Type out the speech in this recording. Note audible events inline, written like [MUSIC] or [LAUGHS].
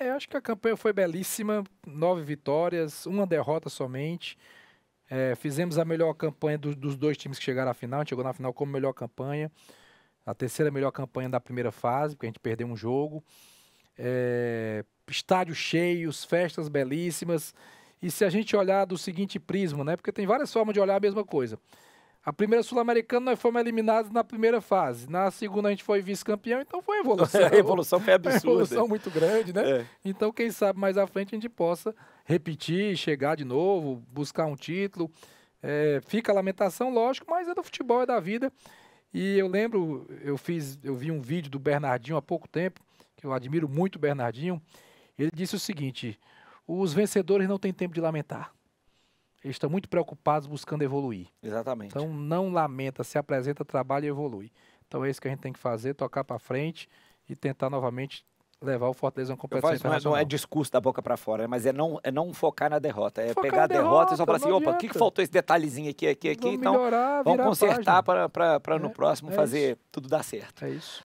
é acho que a campanha foi belíssima, nove vitórias, uma derrota somente. É, fizemos a melhor campanha do, dos dois times que chegaram à final. A gente chegou na final como melhor campanha. A terceira melhor campanha da primeira fase, porque a gente perdeu um jogo. É, estádios cheios, festas belíssimas. E se a gente olhar do seguinte prisma, né? Porque tem várias formas de olhar a mesma coisa. A primeira Sul-Americana nós fomos eliminados na primeira fase. Na segunda a gente foi vice-campeão, então foi evolução. [LAUGHS] a evolução foi [LAUGHS] absurda. A evolução muito grande, né? É. Então, quem sabe mais à frente a gente possa repetir, chegar de novo, buscar um título. É, fica a lamentação, lógico, mas é do futebol, é da vida. E eu lembro, eu fiz, eu vi um vídeo do Bernardinho há pouco tempo, que eu admiro muito o Bernardinho. Ele disse o seguinte: os vencedores não têm tempo de lamentar. Eles estão muito preocupados buscando evoluir. Exatamente. Então não lamenta, se apresenta, trabalha e evolui. Então é isso que a gente tem que fazer, tocar para frente e tentar novamente levar o Fortaleza a uma competição faço, internacional. Não é, não é discurso da boca para fora, mas é não, é não focar na derrota. É focar pegar a derrota, derrota e só falar assim, opa, o que, que, faltou esse detalhezinho aqui, aqui, aqui? Vamos então melhorar, vamos consertar para é, no próximo é fazer isso. tudo dar certo. É isso.